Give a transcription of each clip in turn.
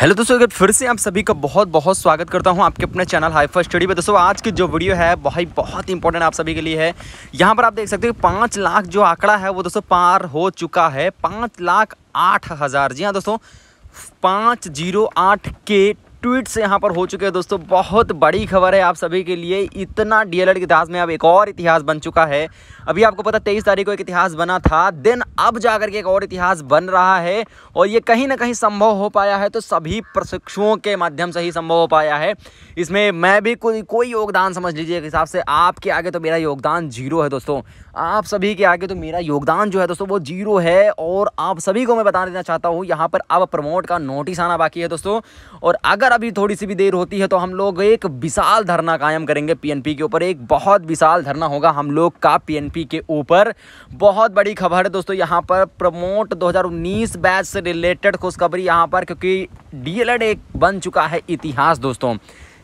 hello दोस्तों अगर फिर से आप सभी का बहुत बहुत स्वागत करता हूं आपके अपने चैनल हाइफा स्टडी में दोस्तों आज की जो वीडियो है भाई बहुत इंपॉर्टेंट आप सभी के लिए है यहां पर आप देख सकते हो पाँच लाख जो आंकड़ा है वो दोस्तों पार हो चुका है पाँच लाख आठ हज़ार जी हाँ दोस्तों पाँच जीरो आठ के ट्वीट्स यहाँ पर हो चुके हैं दोस्तों बहुत बड़ी खबर है आप सभी के लिए इतना डीएलएड के इतिहास में अब एक और इतिहास बन चुका है अभी आपको पता तेईस तारीख को एक इतिहास बना था देन अब जाकर के एक और इतिहास बन रहा है और ये कहीं ना कहीं संभव हो पाया है तो सभी प्रशिक्षुओं के माध्यम से ही संभव हो पाया है इसमें मैं भी कोई कोई योगदान समझ लीजिए एक हिसाब से आपके आगे तो मेरा योगदान जीरो है दोस्तों आप सभी के आगे तो मेरा योगदान जो है दोस्तों वो जीरो है और आप सभी को मैं बता देना चाहता हूँ यहाँ पर अब प्रमोट का नोटिस आना बाकी है दोस्तों और अगर अभी थोड़ी सी भी देर होती है तो हम लोग एक विशाल धरना कायम करेंगे पीएनपी के ऊपर एक बहुत विशाल धरना होगा हम लोग का पीएनपी के ऊपर बहुत बड़ी खबर है दोस्तों यहाँ पर प्रमोट 2019 बैच से रिलेटेड खुशखबरी यहाँ पर क्योंकि डीएलएड एक बन चुका है इतिहास दोस्तों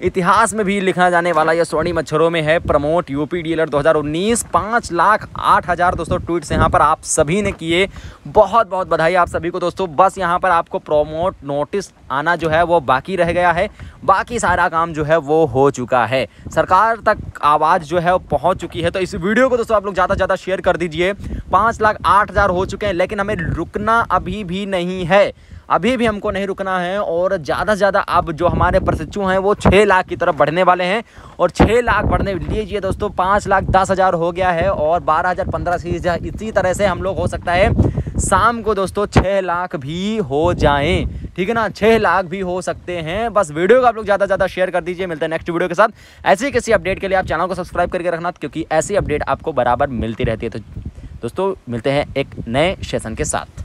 इतिहास में भी लिखा जाने वाला यह स्वर्णी मच्छरों में है प्रमोट यूपी डीलर 2019 पाँच लाख आठ हज़ार दोस्तों ट्वीट्स यहाँ पर आप सभी ने किए बहुत बहुत बधाई आप सभी को दोस्तों बस यहाँ पर आपको प्रोमोट नोटिस आना जो है वो बाकी रह गया है बाकी सारा काम जो है वो हो चुका है सरकार तक आवाज़ जो है पहुँच चुकी है तो इस वीडियो को दोस्तों आप लोग ज़्यादा से ज़्यादा शेयर कर दीजिए पाँच लाख आठ हज़ार हो चुके हैं लेकिन हमें रुकना अभी भी नहीं है अभी भी हमको नहीं रुकना है और ज़्यादा से ज़्यादा अब जो हमारे प्रशिक्षु हैं वो छः लाख की तरफ बढ़ने वाले हैं और छः लाख बढ़ने लीजिए दोस्तों पाँच लाख दस हज़ार हो गया है और बारह हज़ार पंद्रह इसी तरह से हम लोग हो सकता है शाम को दोस्तों छः लाख भी हो जाएँ ठीक है ना छः लाख भी हो सकते हैं बस वीडियो को आप लोग ज़्यादा से ज़्यादा शेयर कर दीजिए मिलते हैं नेक्स्ट वीडियो के साथ ऐसी किसी अपडेट के लिए आप चैनल को सब्सक्राइब करके रखना क्योंकि ऐसी अपडेट आपको बराबर मिलती रहती है तो दोस्तों मिलते हैं एक नए सेशन के साथ